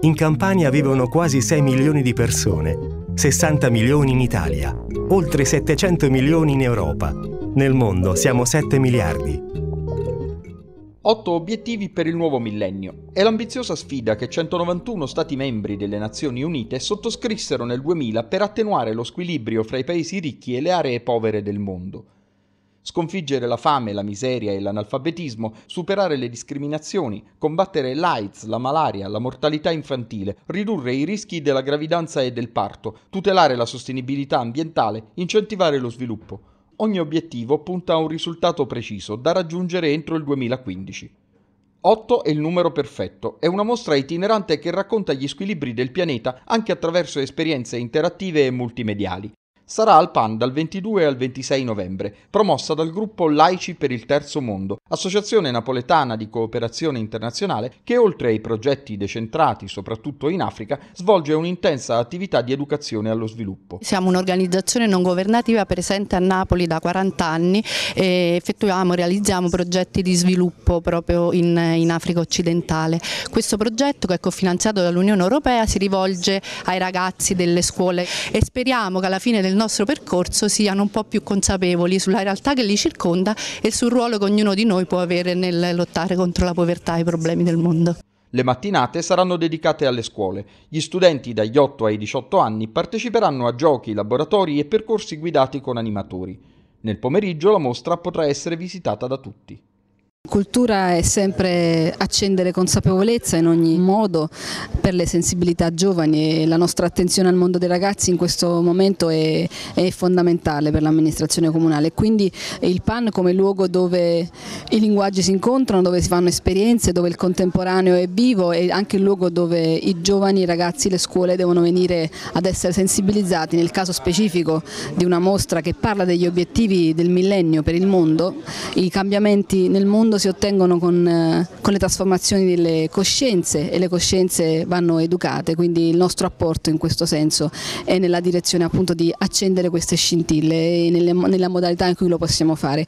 In Campania vivono quasi 6 milioni di persone, 60 milioni in Italia, oltre 700 milioni in Europa. Nel mondo siamo 7 miliardi. Otto obiettivi per il nuovo millennio. È l'ambiziosa sfida che 191 Stati membri delle Nazioni Unite sottoscrissero nel 2000 per attenuare lo squilibrio fra i paesi ricchi e le aree povere del mondo. Sconfiggere la fame, la miseria e l'analfabetismo, superare le discriminazioni, combattere l'AIDS, la malaria, la mortalità infantile, ridurre i rischi della gravidanza e del parto, tutelare la sostenibilità ambientale, incentivare lo sviluppo. Ogni obiettivo punta a un risultato preciso da raggiungere entro il 2015. 8 è il numero perfetto, è una mostra itinerante che racconta gli squilibri del pianeta anche attraverso esperienze interattive e multimediali sarà al PAN dal 22 al 26 novembre, promossa dal gruppo Laici per il Terzo Mondo, associazione napoletana di cooperazione internazionale che oltre ai progetti decentrati, soprattutto in Africa, svolge un'intensa attività di educazione allo sviluppo. Siamo un'organizzazione non governativa presente a Napoli da 40 anni e effettuiamo, realizziamo progetti di sviluppo proprio in, in Africa occidentale. Questo progetto che è cofinanziato dall'Unione Europea si rivolge ai ragazzi delle scuole e speriamo che alla fine del nostro percorso siano un po' più consapevoli sulla realtà che li circonda e sul ruolo che ognuno di noi può avere nel lottare contro la povertà e i problemi del mondo. Le mattinate saranno dedicate alle scuole. Gli studenti dagli 8 ai 18 anni parteciperanno a giochi, laboratori e percorsi guidati con animatori. Nel pomeriggio la mostra potrà essere visitata da tutti. Cultura è sempre accendere consapevolezza in ogni modo per le sensibilità giovani e la nostra attenzione al mondo dei ragazzi in questo momento è, è fondamentale per l'amministrazione comunale. Quindi il PAN come luogo dove i linguaggi si incontrano, dove si fanno esperienze, dove il contemporaneo è vivo e anche il luogo dove i giovani, i ragazzi, le scuole devono venire ad essere sensibilizzati. Nel caso specifico di una mostra che parla degli obiettivi del millennio per il mondo, i cambiamenti nel mondo quando si ottengono con, eh, con, le trasformazioni delle coscienze e le coscienze vanno educate, quindi il nostro apporto in questo senso è nella direzione appunto di accendere queste scintille e nelle, nella modalità in cui lo possiamo fare.